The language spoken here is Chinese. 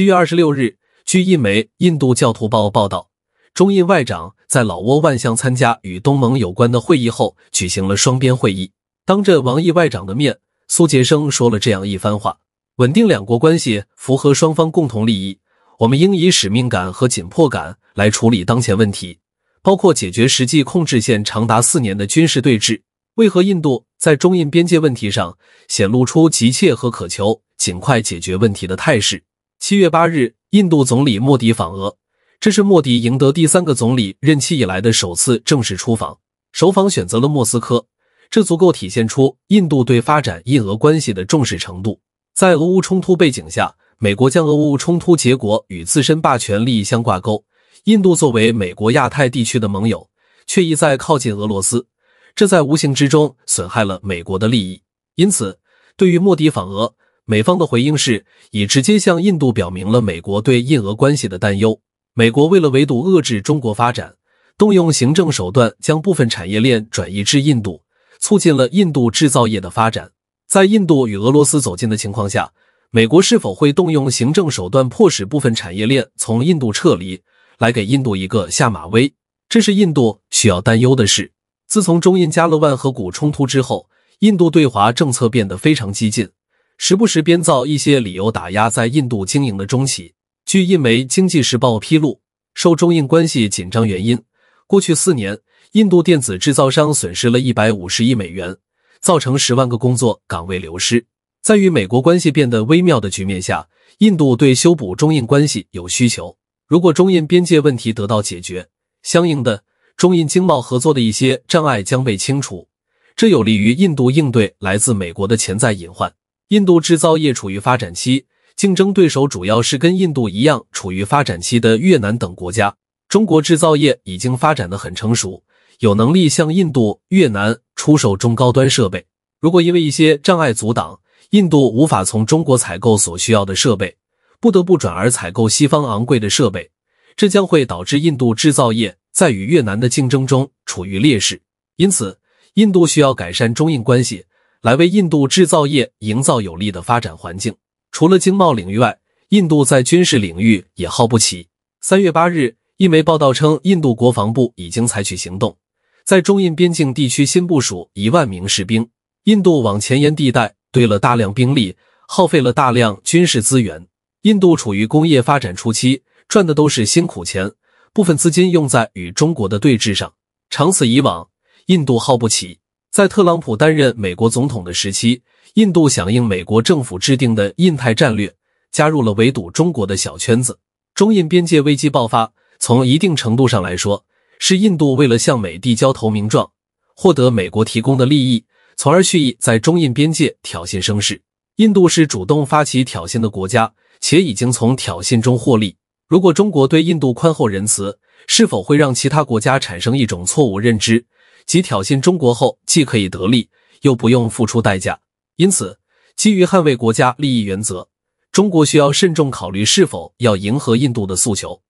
七月二十六日，据《印媒》《印度教徒报》报道，中印外长在老挝万象参加与东盟有关的会议后，举行了双边会议。当着王毅外长的面，苏杰生说了这样一番话：，稳定两国关系符合双方共同利益，我们应以使命感和紧迫感来处理当前问题，包括解决实际控制线长达四年的军事对峙。为何印度在中印边界问题上显露出急切和渴求尽快解决问题的态势？七月八日，印度总理莫迪访俄，这是莫迪赢得第三个总理任期以来的首次正式出访。首访选择了莫斯科，这足够体现出印度对发展印俄关系的重视程度。在俄乌冲突背景下，美国将俄乌冲突结果与自身霸权利益相挂钩，印度作为美国亚太地区的盟友，却一再靠近俄罗斯，这在无形之中损害了美国的利益。因此，对于莫迪访俄，美方的回应是，已直接向印度表明了美国对印俄关系的担忧。美国为了围堵遏制中国发展，动用行政手段将部分产业链转移至印度，促进了印度制造业的发展。在印度与俄罗斯走近的情况下，美国是否会动用行政手段迫使部分产业链从印度撤离，来给印度一个下马威？这是印度需要担忧的事。自从中印加勒万河谷冲突之后，印度对华政策变得非常激进。时不时编造一些理由打压在印度经营的中企。据印媒《经济时报》披露，受中印关系紧张原因，过去四年，印度电子制造商损失了一百五十亿美元，造成十万个工作岗位流失。在与美国关系变得微妙的局面下，印度对修补中印关系有需求。如果中印边界问题得到解决，相应的中印经贸合作的一些障碍将被清除，这有利于印度应对来自美国的潜在隐患。印度制造业处于发展期，竞争对手主要是跟印度一样处于发展期的越南等国家。中国制造业已经发展的很成熟，有能力向印度、越南出售中高端设备。如果因为一些障碍阻挡，印度无法从中国采购所需要的设备，不得不转而采购西方昂贵的设备，这将会导致印度制造业在与越南的竞争中处于劣势。因此，印度需要改善中印关系。来为印度制造业营造有利的发展环境。除了经贸领域外，印度在军事领域也耗不起。三月八日，一媒报道称，印度国防部已经采取行动，在中印边境地区新部署一万名士兵。印度往前沿地带堆了大量兵力，耗费了大量军事资源。印度处于工业发展初期，赚的都是辛苦钱，部分资金用在与中国的对峙上。长此以往，印度耗不起。在特朗普担任美国总统的时期，印度响应美国政府制定的印太战略，加入了围堵中国的小圈子。中印边界危机爆发，从一定程度上来说，是印度为了向美递交投名状，获得美国提供的利益，从而蓄意在中印边界挑衅生事。印度是主动发起挑衅的国家，且已经从挑衅中获利。如果中国对印度宽厚仁慈，是否会让其他国家产生一种错误认知？即挑衅中国后，既可以得利，又不用付出代价。因此，基于捍卫国家利益原则，中国需要慎重考虑是否要迎合印度的诉求。